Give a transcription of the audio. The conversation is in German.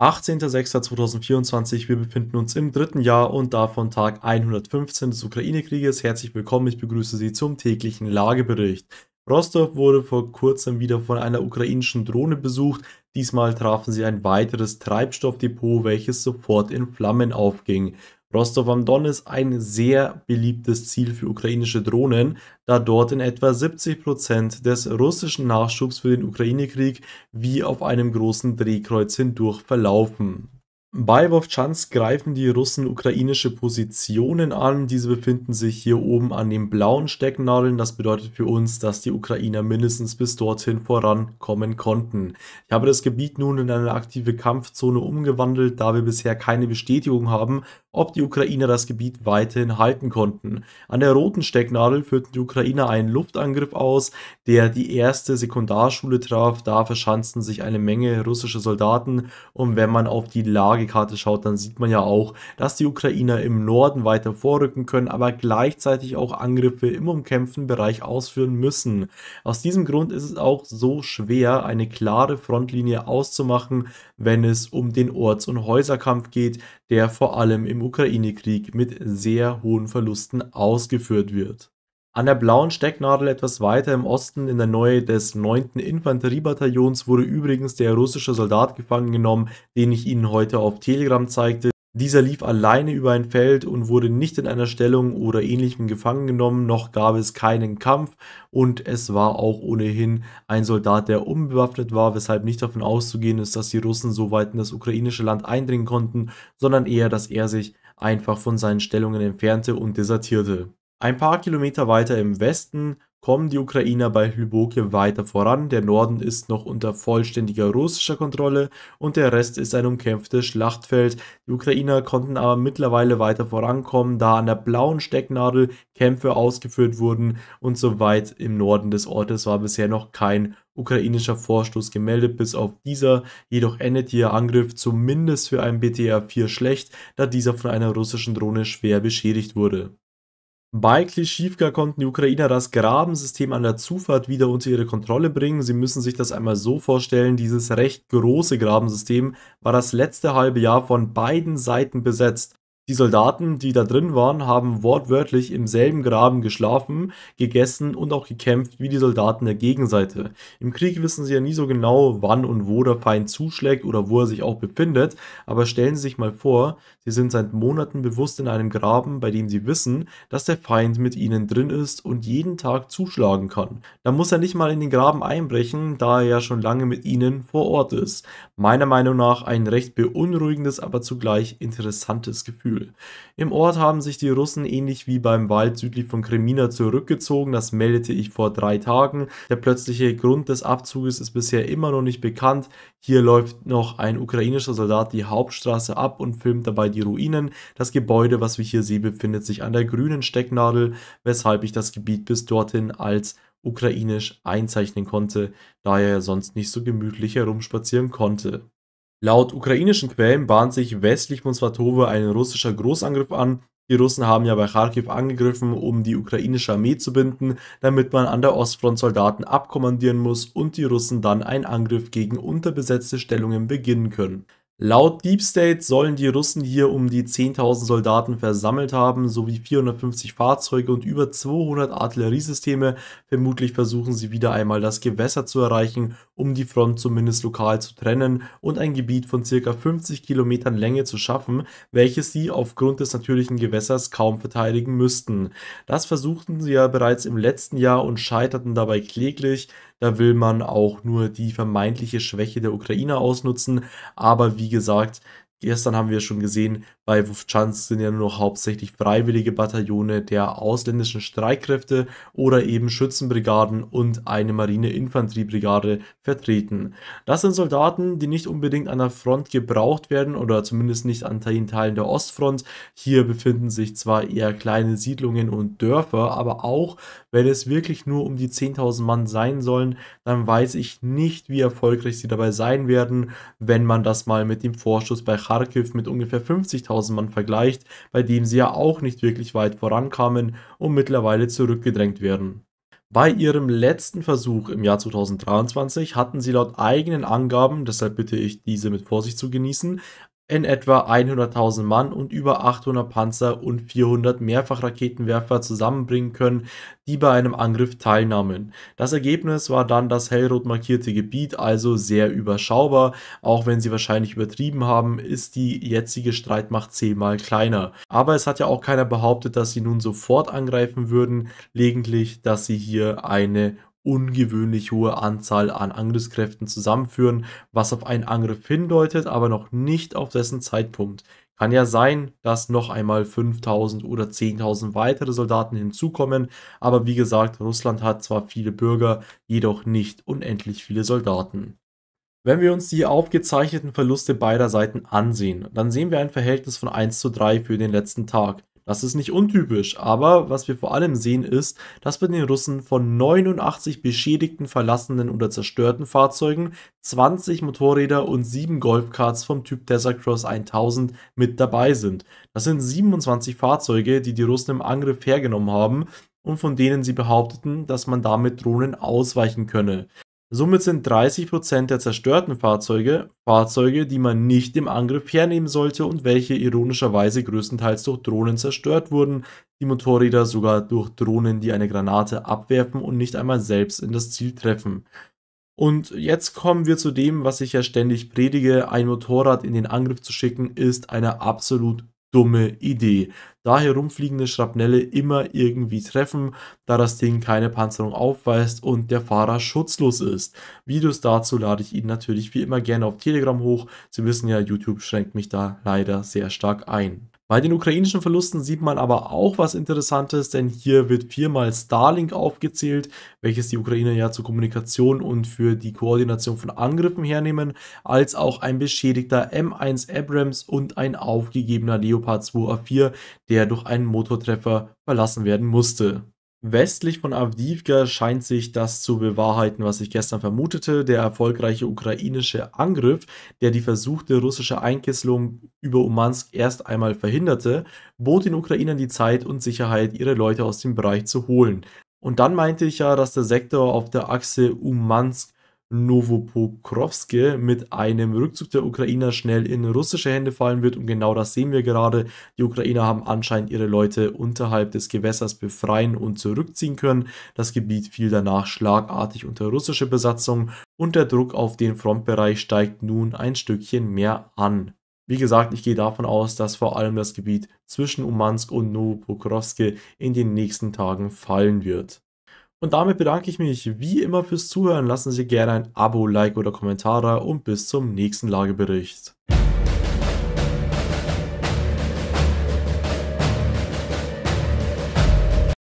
18.06.2024, wir befinden uns im dritten Jahr und davon Tag 115 des Ukraine-Krieges. Herzlich willkommen, ich begrüße Sie zum täglichen Lagebericht. Rostov wurde vor kurzem wieder von einer ukrainischen Drohne besucht. Diesmal trafen sie ein weiteres Treibstoffdepot, welches sofort in Flammen aufging. Rostov am Don ist ein sehr beliebtes Ziel für ukrainische Drohnen, da dort in etwa 70% Prozent des russischen Nachschubs für den Ukraine-Krieg wie auf einem großen Drehkreuz hindurch verlaufen bei Wovchansk greifen die Russen ukrainische Positionen an. Diese befinden sich hier oben an den blauen Stecknadeln. Das bedeutet für uns, dass die Ukrainer mindestens bis dorthin vorankommen konnten. Ich habe das Gebiet nun in eine aktive Kampfzone umgewandelt, da wir bisher keine Bestätigung haben, ob die Ukrainer das Gebiet weiterhin halten konnten. An der roten Stecknadel führten die Ukrainer einen Luftangriff aus, der die erste Sekundarschule traf. Da verschanzten sich eine Menge russische Soldaten und wenn man auf die Lage Lagekarte schaut, dann sieht man ja auch, dass die Ukrainer im Norden weiter vorrücken können, aber gleichzeitig auch Angriffe im umkämpften Bereich ausführen müssen. Aus diesem Grund ist es auch so schwer, eine klare Frontlinie auszumachen, wenn es um den Orts- und Häuserkampf geht, der vor allem im Ukraine-Krieg mit sehr hohen Verlusten ausgeführt wird. An der blauen Stecknadel etwas weiter im Osten in der Nähe des 9. Infanteriebataillons wurde übrigens der russische Soldat gefangen genommen, den ich Ihnen heute auf Telegram zeigte. Dieser lief alleine über ein Feld und wurde nicht in einer Stellung oder ähnlichem gefangen genommen, noch gab es keinen Kampf und es war auch ohnehin ein Soldat, der unbewaffnet war, weshalb nicht davon auszugehen ist, dass die Russen so weit in das ukrainische Land eindringen konnten, sondern eher, dass er sich einfach von seinen Stellungen entfernte und desertierte. Ein paar Kilometer weiter im Westen kommen die Ukrainer bei Hluboke weiter voran, der Norden ist noch unter vollständiger russischer Kontrolle und der Rest ist ein umkämpftes Schlachtfeld. Die Ukrainer konnten aber mittlerweile weiter vorankommen, da an der blauen Stecknadel Kämpfe ausgeführt wurden und soweit im Norden des Ortes war bisher noch kein ukrainischer Vorstoß gemeldet, bis auf dieser, jedoch endet ihr Angriff zumindest für einen BTR-4 schlecht, da dieser von einer russischen Drohne schwer beschädigt wurde. Bei Klischivka konnten die Ukrainer das Grabensystem an der Zufahrt wieder unter ihre Kontrolle bringen. Sie müssen sich das einmal so vorstellen, dieses recht große Grabensystem war das letzte halbe Jahr von beiden Seiten besetzt. Die Soldaten, die da drin waren, haben wortwörtlich im selben Graben geschlafen, gegessen und auch gekämpft wie die Soldaten der Gegenseite. Im Krieg wissen sie ja nie so genau, wann und wo der Feind zuschlägt oder wo er sich auch befindet, aber stellen Sie sich mal vor, Sie sind seit Monaten bewusst in einem Graben, bei dem Sie wissen, dass der Feind mit Ihnen drin ist und jeden Tag zuschlagen kann. Da muss er nicht mal in den Graben einbrechen, da er ja schon lange mit Ihnen vor Ort ist. Meiner Meinung nach ein recht beunruhigendes, aber zugleich interessantes Gefühl. Gefühl. Im Ort haben sich die Russen ähnlich wie beim Wald südlich von Kremina zurückgezogen, das meldete ich vor drei Tagen. Der plötzliche Grund des Abzuges ist bisher immer noch nicht bekannt. Hier läuft noch ein ukrainischer Soldat die Hauptstraße ab und filmt dabei die Ruinen. Das Gebäude, was wir hier sehen, befindet sich an der grünen Stecknadel, weshalb ich das Gebiet bis dorthin als ukrainisch einzeichnen konnte, da er ja sonst nicht so gemütlich herumspazieren konnte. Laut ukrainischen Quellen bahnt sich westlich von Svatovo ein russischer Großangriff an. Die Russen haben ja bei Kharkiv angegriffen, um die ukrainische Armee zu binden, damit man an der Ostfront Soldaten abkommandieren muss und die Russen dann einen Angriff gegen unterbesetzte Stellungen beginnen können. Laut Deep State sollen die Russen hier um die 10.000 Soldaten versammelt haben, sowie 450 Fahrzeuge und über 200 Artilleriesysteme. Vermutlich versuchen sie wieder einmal das Gewässer zu erreichen, um die Front zumindest lokal zu trennen und ein Gebiet von circa 50 Kilometern Länge zu schaffen, welches sie aufgrund des natürlichen Gewässers kaum verteidigen müssten. Das versuchten sie ja bereits im letzten Jahr und scheiterten dabei kläglich. Da will man auch nur die vermeintliche Schwäche der Ukraine ausnutzen. Aber wie gesagt, Gestern haben wir schon gesehen, bei Wufchans sind ja nur hauptsächlich freiwillige Bataillone der ausländischen Streitkräfte oder eben Schützenbrigaden und eine Marine-Infanteriebrigade vertreten. Das sind Soldaten, die nicht unbedingt an der Front gebraucht werden oder zumindest nicht an Teilen der Ostfront. Hier befinden sich zwar eher kleine Siedlungen und Dörfer, aber auch wenn es wirklich nur um die 10.000 Mann sein sollen, dann weiß ich nicht, wie erfolgreich sie dabei sein werden, wenn man das mal mit dem Vorschuss bei Kharkiv mit ungefähr 50.000 Mann vergleicht, bei dem sie ja auch nicht wirklich weit vorankamen und mittlerweile zurückgedrängt werden. Bei ihrem letzten Versuch im Jahr 2023 hatten sie laut eigenen Angaben, deshalb bitte ich diese mit Vorsicht zu genießen, in etwa 100.000 Mann und über 800 Panzer und 400 Mehrfachraketenwerfer zusammenbringen können, die bei einem Angriff teilnahmen. Das Ergebnis war dann das hellrot markierte Gebiet, also sehr überschaubar. Auch wenn sie wahrscheinlich übertrieben haben, ist die jetzige Streitmacht zehnmal kleiner. Aber es hat ja auch keiner behauptet, dass sie nun sofort angreifen würden, lediglich, dass sie hier eine ungewöhnlich hohe Anzahl an Angriffskräften zusammenführen, was auf einen Angriff hindeutet, aber noch nicht auf dessen Zeitpunkt. Kann ja sein, dass noch einmal 5000 oder 10.000 weitere Soldaten hinzukommen, aber wie gesagt, Russland hat zwar viele Bürger, jedoch nicht unendlich viele Soldaten. Wenn wir uns die aufgezeichneten Verluste beider Seiten ansehen, dann sehen wir ein Verhältnis von 1 zu 3 für den letzten Tag. Das ist nicht untypisch, aber was wir vor allem sehen ist, dass bei den Russen von 89 beschädigten, verlassenen oder zerstörten Fahrzeugen 20 Motorräder und 7 Golfkarts vom Typ Desert Cross 1000 mit dabei sind. Das sind 27 Fahrzeuge, die die Russen im Angriff hergenommen haben und von denen sie behaupteten, dass man damit Drohnen ausweichen könne. Somit sind 30% der zerstörten Fahrzeuge Fahrzeuge, die man nicht im Angriff hernehmen sollte und welche ironischerweise größtenteils durch Drohnen zerstört wurden, die Motorräder sogar durch Drohnen, die eine Granate abwerfen und nicht einmal selbst in das Ziel treffen. Und jetzt kommen wir zu dem, was ich ja ständig predige, ein Motorrad in den Angriff zu schicken, ist eine absolut dumme Idee. Da herumfliegende Schrapnelle immer irgendwie treffen, da das Ding keine Panzerung aufweist und der Fahrer schutzlos ist. Videos dazu lade ich Ihnen natürlich wie immer gerne auf Telegram hoch. Sie wissen ja, YouTube schränkt mich da leider sehr stark ein. Bei den ukrainischen Verlusten sieht man aber auch was Interessantes, denn hier wird viermal Starlink aufgezählt, welches die Ukrainer ja zur Kommunikation und für die Koordination von Angriffen hernehmen, als auch ein beschädigter M1 Abrams und ein aufgegebener Leopard 2A4, der durch einen Motortreffer verlassen werden musste. Westlich von Avdivka scheint sich das zu bewahrheiten, was ich gestern vermutete. Der erfolgreiche ukrainische Angriff, der die versuchte russische Einkesselung über Umansk erst einmal verhinderte, bot den Ukrainern die Zeit und Sicherheit, ihre Leute aus dem Bereich zu holen. Und dann meinte ich ja, dass der Sektor auf der Achse Umansk Novopokrowske mit einem Rückzug der Ukrainer schnell in russische Hände fallen wird. Und genau das sehen wir gerade. Die Ukrainer haben anscheinend ihre Leute unterhalb des Gewässers befreien und zurückziehen können. Das Gebiet fiel danach schlagartig unter russische Besatzung und der Druck auf den Frontbereich steigt nun ein Stückchen mehr an. Wie gesagt, ich gehe davon aus, dass vor allem das Gebiet zwischen Umansk und Novopokrowske in den nächsten Tagen fallen wird. Und damit bedanke ich mich wie immer fürs Zuhören. Lassen Sie gerne ein Abo, Like oder Kommentar da und bis zum nächsten Lagebericht.